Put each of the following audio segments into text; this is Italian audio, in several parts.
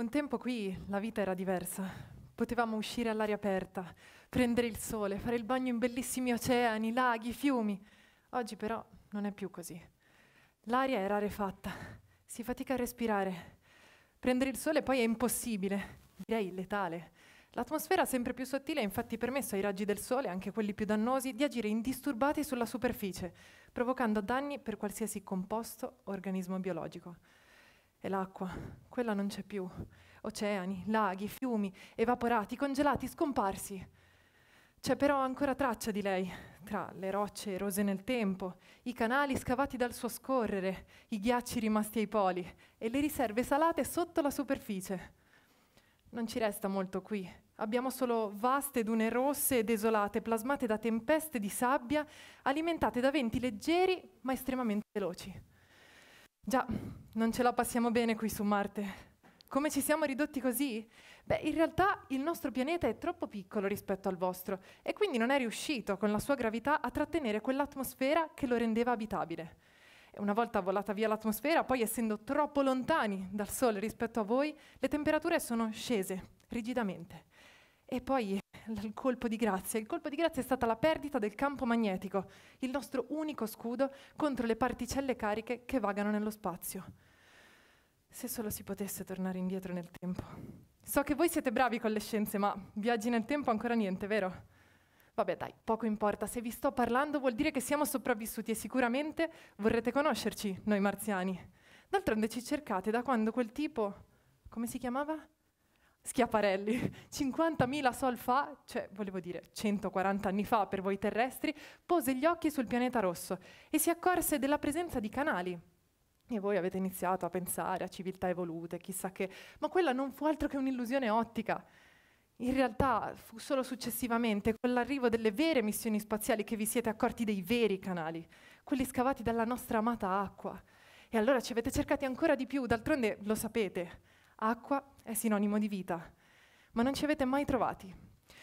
Un tempo qui la vita era diversa. Potevamo uscire all'aria aperta, prendere il sole, fare il bagno in bellissimi oceani, laghi, fiumi. Oggi però non è più così. L'aria è rarefatta, si fatica a respirare. Prendere il sole poi è impossibile, direi letale. L'atmosfera sempre più sottile ha infatti permesso ai raggi del sole, anche quelli più dannosi, di agire indisturbati sulla superficie, provocando danni per qualsiasi composto organismo biologico e l'acqua, quella non c'è più. Oceani, laghi, fiumi, evaporati, congelati, scomparsi. C'è però ancora traccia di lei, tra le rocce erose nel tempo, i canali scavati dal suo scorrere, i ghiacci rimasti ai poli e le riserve salate sotto la superficie. Non ci resta molto qui. Abbiamo solo vaste dune rosse e desolate, plasmate da tempeste di sabbia, alimentate da venti leggeri ma estremamente veloci. Già, non ce la passiamo bene qui su Marte. Come ci siamo ridotti così? Beh, in realtà il nostro pianeta è troppo piccolo rispetto al vostro e quindi non è riuscito con la sua gravità a trattenere quell'atmosfera che lo rendeva abitabile. E una volta volata via l'atmosfera, poi essendo troppo lontani dal Sole rispetto a voi, le temperature sono scese rigidamente. E poi il colpo di grazia. Il colpo di grazia è stata la perdita del campo magnetico, il nostro unico scudo contro le particelle cariche che vagano nello spazio. Se solo si potesse tornare indietro nel tempo. So che voi siete bravi con le scienze, ma viaggi nel tempo ancora niente, vero? Vabbè dai, poco importa, se vi sto parlando vuol dire che siamo sopravvissuti e sicuramente vorrete conoscerci, noi marziani. D'altronde ci cercate da quando quel tipo, come si chiamava? Schiaparelli, 50.000 sol fa, cioè volevo dire 140 anni fa per voi terrestri, pose gli occhi sul pianeta rosso e si accorse della presenza di canali. E voi avete iniziato a pensare a civiltà evolute, chissà che, ma quella non fu altro che un'illusione ottica. In realtà fu solo successivamente, con l'arrivo delle vere missioni spaziali, che vi siete accorti dei veri canali, quelli scavati dalla nostra amata acqua. E allora ci avete cercati ancora di più, d'altronde lo sapete acqua è sinonimo di vita, ma non ci avete mai trovati,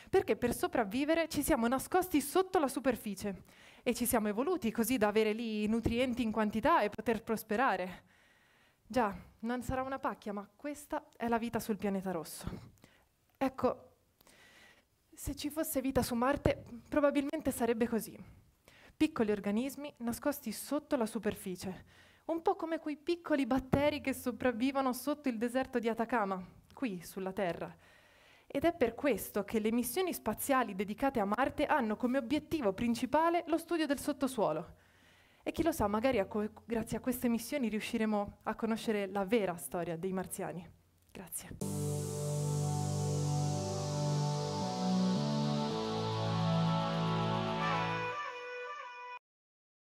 perché per sopravvivere ci siamo nascosti sotto la superficie e ci siamo evoluti così da avere lì nutrienti in quantità e poter prosperare. Già, non sarà una pacchia, ma questa è la vita sul pianeta rosso. Ecco, se ci fosse vita su Marte, probabilmente sarebbe così. Piccoli organismi nascosti sotto la superficie, un po' come quei piccoli batteri che sopravvivono sotto il deserto di Atacama, qui sulla Terra. Ed è per questo che le missioni spaziali dedicate a Marte hanno come obiettivo principale lo studio del sottosuolo. E chi lo sa, magari a grazie a queste missioni riusciremo a conoscere la vera storia dei marziani. Grazie.